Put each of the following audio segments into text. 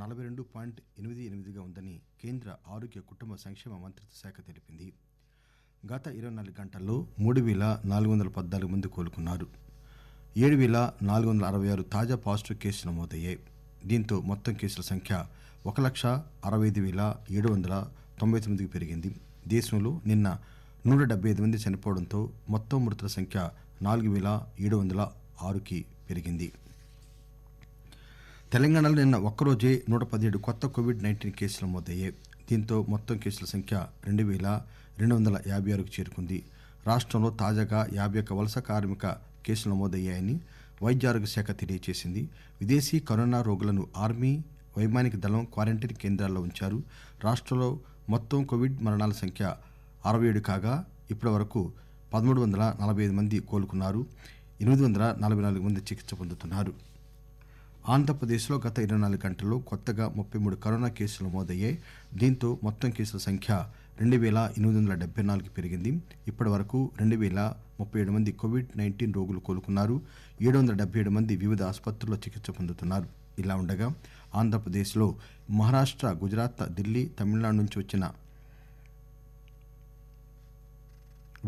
నలబై రెండు పాయింట్ ఎనిమిది ఎనిమిదిగా ఉందని కేంద్ర ఆరోగ్య కుటుంబ సంక్షేమ మంత్రిత్వ శాఖ తెలిపింది గత ఇరవై నాలుగు గంటల్లో మూడు వేల నాలుగు వందల పద్నాలుగు మంది కోలుకున్నారు ఏడు వేల నాలుగు వందల అరవై ఆరు తాజా పాజిటివ్ కేసులు నమోదయ్యాయి దీంతో మొత్తం కేసుల సంఖ్య ఒక లక్ష అరవై ఐదు వేల ఏడు వందల తొంభై తొమ్మిదికి పెరిగింది దేశంలో నిన్న నూట డెబ్బై ఐదు మంది చనిపోవడంతో మొత్తం మృతుల సంఖ్య నాలుగు వేల ఏడు వందల ఆరుకి పెరిగింది తెలంగాణలో నిన్న ఒక్కరోజే నూట పదిహేడు కొత్త కోవిడ్ నైన్టీన్ కేసులు నమోదయ్యాయి దీంతో మొత్తం కేసుల సంఖ్య రెండు వేల రెండు వందల యాభై ఆరుకు చేరుకుంది రాష్టంలో తాజాగా యాభై ఒక్క వలస కార్మిక కేసులు నమోదయ్యాయని వైద్య ఆరోగ్య శాఖ తెలియజేసింది విదేశీ కరోనా రోగులను ఆర్మీ వైమానిక దళం క్వారంటైన్ కేంద్రాల్లో ఉంచారు రాష్ట్రంలో మొత్తం కోవిడ్ మరణాల సంఖ్య అరవై ఏడు కాగా ఇప్పటి వరకు పదమూడు వందల నలభై ఐదు మంది కోలుకున్నారు ఎనిమిది వందల నలభై నాలుగు మంది చికిత్స పొందుతున్నారు ఆంధ్రప్రదేశ్లో గత ఇరవై నాలుగు గంటల్లో కొత్తగా ముప్పై మూడు కరోనా కేసులు నమోదయ్యాయి దీంతో మొత్తం కేసుల సంఖ్య రెండు వేల ఎనిమిది వందల డెబ్బై నాలుగు పెరిగింది ఇప్పటి వరకు రెండు వేల ముప్పై ఏడు మంది కోవిడ్ నైన్టీన్ రోగులు కోలుకున్నారు ఏడు వందల డెబ్బై ఏడు మంది వివిధ ఆసుపత్రుల్లో చికిత్స పొందుతున్నారు ఇలా ఉండగా ఆంధ్రప్రదేశ్లో మహారాష్ట్ర గుజరాత్ ఢిల్లీ తమిళనాడు నుంచి వచ్చిన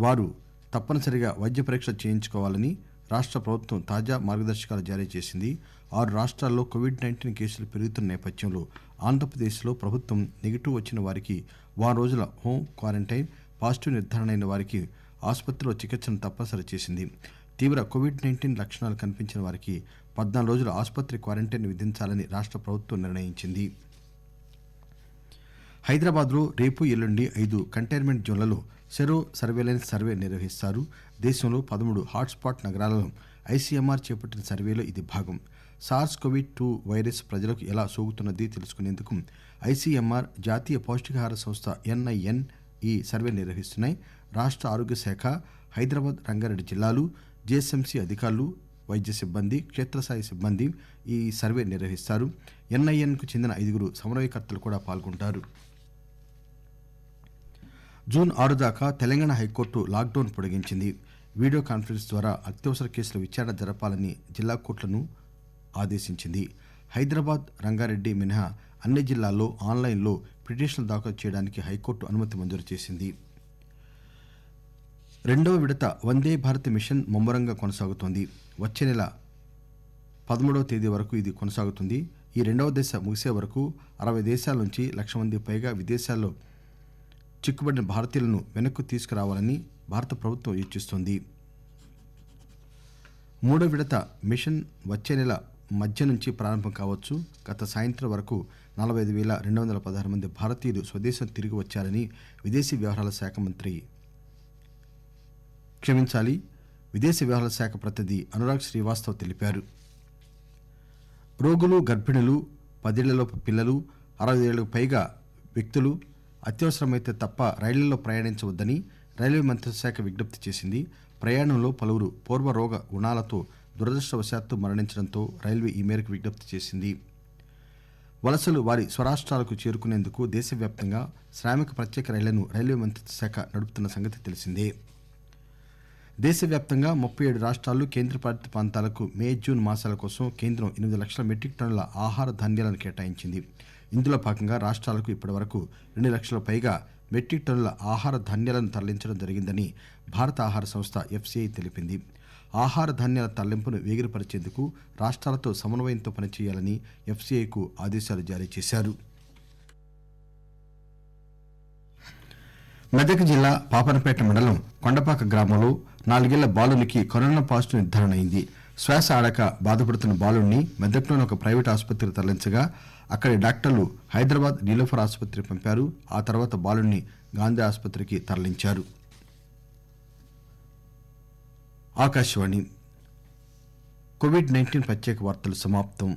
వారు తప్పనిసరిగా వైద్య పరీక్ష చేయించుకోవాలని రాష్ట ప్రభుత్వం తాజా మార్గదర్శకాలు జారీ చేసింది ఆరు రాష్టాల్లో కోవిడ్ నైన్టీన్ కేసులు పెరుగుతున్న నేపథ్యంలో ఆంధ్రప్రదేశ్లో ప్రభుత్వం నెగిటివ్ వచ్చిన వారికి వారం రోజుల హోం క్వారంటైన్ పాజిటివ్ నిర్ధారణ అయిన వారికి ఆసుపత్రిలో చికిత్సను తప్పనిసరి చేసింది తీవ్ర కోవిడ్ నైన్టీన్ లక్షణాలు కనిపించిన వారికి పద్నాలుగు రోజుల ఆసుపత్రి క్వారంటైన్ విధించాలని రాష్ట ప్రభుత్వం నిర్ణయించింది హైదరాబాద్ లో రేపు ఎల్లుండి ఐదు కంటైన్మెంట్ జోన్లలో సెరో సర్వేలెన్స్ సర్వే నిర్వహిస్తారు దేశంలో పదమూడు హాట్ స్పాట్ నగరాలలో ఐసీఎంఆర్ చేపట్టిన సర్వేలో ఇది భాగం సార్స్ కోవిడ్ టూ వైరస్ ప్రజలకు ఎలా సోకుతున్నది తెలుసుకునేందుకు ఐసీఎంఆర్ జాతీయ పౌష్టికాహార సంస్థ ఎన్ఐఎన్ ఈ సర్వే నిర్వహిస్తున్నాయి రాష్ట ఆరోగ్య శాఖ హైదరాబాద్ రంగారెడ్డి జిల్లాలు జీఎస్ఎంసీ అధికారులు వైద్య సిబ్బంది క్షేత్రస్థాయి సిబ్బంది ఈ సర్వే నిర్వహిస్తారు ఎన్ఐఎన్కు చెందిన ఐదుగురు సమన్వయకర్తలు కూడా పాల్గొంటారు జూన్ ఆరు దాకా తెలంగాణ హైకోర్టు లాక్ డౌన్ పొడిగించింది వీడియో కాన్పరెన్స్ ద్వారా అత్యవసర కేసుల విచారణ జరపాలని జిల్లా కోర్టులను ఆదేశించింది హైదరాబాద్ రంగారెడ్డి మినహా అన్ని జిల్లాల్లో ఆన్లైన్లో పిటిషన్లు దాఖలు చేయడానికి హైకోర్టు అనుమతి మంజూరు చేసింది రెండవ విడత వందే భారత్ మిషన్ ముమ్మరంగా కొనసాగుతోంది వచ్చే నెల పదమూడవ తేదీ వరకు ఇది కొనసాగుతుంది ఈ రెండవ దశ ముగిసే వరకు అరవై దేశాల నుంచి లక్ష మంది పైగా విదేశాల్లో చిక్కుబడిన భారతీయులను వెనక్కు తీసుకురావాలని భారత ప్రభుత్వం యోచిస్తోంది మూడో విడత మిషన్ వచ్చే నెల మధ్య నుంచి ప్రారంభం కావచ్చు గత సాయంత్రం వరకు నలబై ఐదు వేల రెండు వందల పదహారు మంది భారతీయులు స్వదేశం తిరిగి వచ్చారని విదేశీ వ్యవహారాల శాఖ మంత్రి క్షమించాలి విదేశీ వ్యవహారాల శాఖ ప్రతినిధి అనురాగ్ శ్రీవాస్తవ్ తెలిపారు రోగులు గర్భిణులు పదేళ్లలోపు పిల్లలు అరవై ఏళ్లకు పైగా వ్యక్తులు అత్యవసరమైతే తప్ప రైళ్లలో ప్రయాణించవద్దని రైల్వే మంత్రిత్వశాఖ విజ్ఞప్తి చేసింది ప్రయాణంలో పలువురు పూర్వ రోగ గుణాలతో దురదృష్టవశాత్తు మరణించడంతో రైల్వే ఈ మేరకు విజ్ఞప్తి చేసింది వలసలు వారి స్వరాష్టాలకు చేరుకునేందుకు దేశవ్యాప్తంగా శ్రామిక ప్రత్యేక రైళ్లను రైల్వే మంత్రిత్వశాఖ నడుపుతున్న సంగతి తెలిసిందే దేశవ్యాప్తంగా ముప్పై ఏడు రాష్ట్రాలు కేంద్రపాలిత ప్రాంతాలకు మే జూన్ మాసాల కోసం కేంద్రం ఎనిమిది లక్షల మెట్రిక్ టన్నుల ఆహార ధాన్యాలను కేటాయించింది ఇందులో భాగంగా రాష్టాలకు ఇప్పటివరకు రెండు లక్షల పైగా మెట్రిక్ టన్నుల ఆహార ధాన్యాలను తరలించడం జరిగిందని భారత ఆహార సంస్థ ఎఫ్సిఐ తెలిపింది ఆహార ధాన్యాల తరలింపును వేగిరపరిచేందుకు రాష్టాలతో సమన్వయంతో పనిచేయాలని ఎఫ్సిఐకు ఆదేశాలు జారీ చేశారు మెదక్ జిల్లా పాపనపేట మండలం కొండపాక గ్రామంలో నాలుగేళ్ల బాలునికి కరోనా పాజిటివ్ నిర్ధారణ అయింది శ్వాస ఆడక బాధపడుతున్న బాలుని మెదక్లోని ఒక ప్రైవేట్ ఆసుపత్రికి తరలించగా అక్కడి డాక్టర్లు హైదరాబాద్ నీలోఫర్ ఆసుపత్రికి పంపారు ఆ తర్వాత బాలుడిని గాంధీ ఆసుపత్రికి తరలించారు ఆకాశవాణి కోవిడ్ నైన్టీన్ ప్రత్యేక వార్తలు సమాప్తం